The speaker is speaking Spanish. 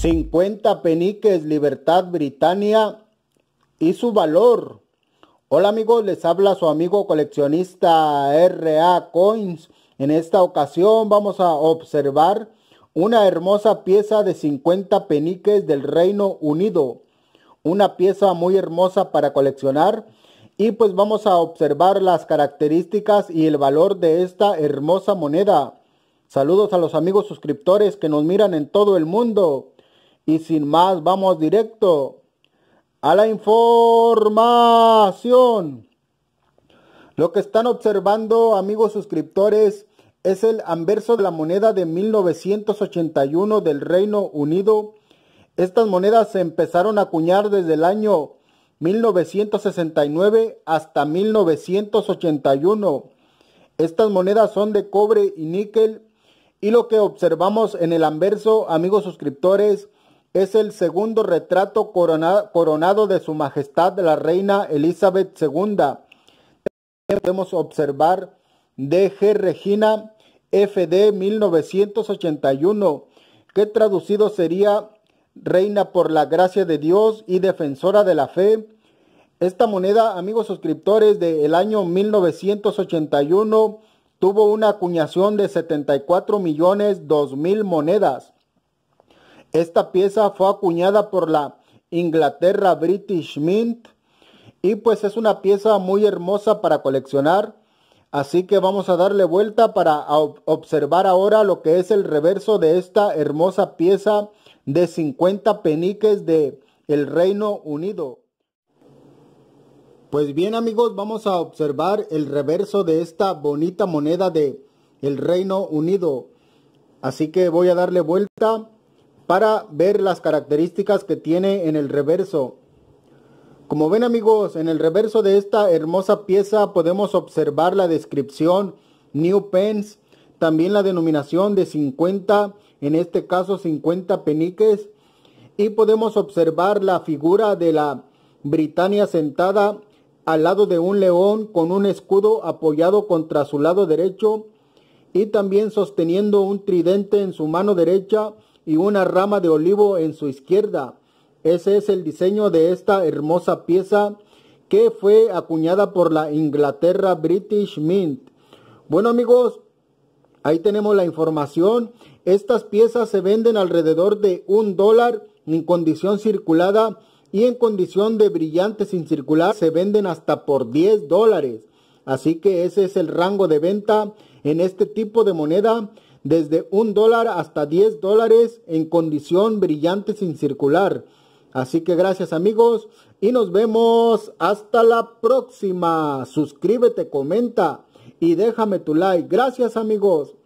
50 peniques Libertad Britannia y su valor. Hola amigos, les habla su amigo coleccionista RA Coins. En esta ocasión vamos a observar una hermosa pieza de 50 peniques del Reino Unido. Una pieza muy hermosa para coleccionar. Y pues vamos a observar las características y el valor de esta hermosa moneda. Saludos a los amigos suscriptores que nos miran en todo el mundo. Y sin más, vamos directo a la información. Lo que están observando, amigos suscriptores, es el anverso de la moneda de 1981 del Reino Unido. Estas monedas se empezaron a acuñar desde el año 1969 hasta 1981. Estas monedas son de cobre y níquel y lo que observamos en el anverso, amigos suscriptores, es el segundo retrato coronado de Su Majestad la Reina Elizabeth II. Podemos observar DG Regina FD 1981, que traducido sería Reina por la gracia de Dios y defensora de la fe. Esta moneda, amigos suscriptores, del año 1981 tuvo una acuñación de 74 millones 2 mil monedas. Esta pieza fue acuñada por la Inglaterra British Mint y pues es una pieza muy hermosa para coleccionar. Así que vamos a darle vuelta para observar ahora lo que es el reverso de esta hermosa pieza de 50 peniques de el Reino Unido. Pues bien amigos, vamos a observar el reverso de esta bonita moneda de el Reino Unido. Así que voy a darle vuelta para ver las características que tiene en el reverso. Como ven amigos, en el reverso de esta hermosa pieza podemos observar la descripción New Pence, también la denominación de 50, en este caso 50 peniques, y podemos observar la figura de la Britania sentada al lado de un león con un escudo apoyado contra su lado derecho y también sosteniendo un tridente en su mano derecha y una rama de olivo en su izquierda. Ese es el diseño de esta hermosa pieza que fue acuñada por la Inglaterra British Mint. Bueno amigos, ahí tenemos la información. Estas piezas se venden alrededor de un dólar en condición circulada y en condición de brillante sin circular se venden hasta por 10 dólares. Así que ese es el rango de venta en este tipo de moneda desde un dólar hasta 10 dólares en condición brillante sin circular. Así que gracias amigos y nos vemos hasta la próxima. Suscríbete, comenta y déjame tu like. Gracias amigos.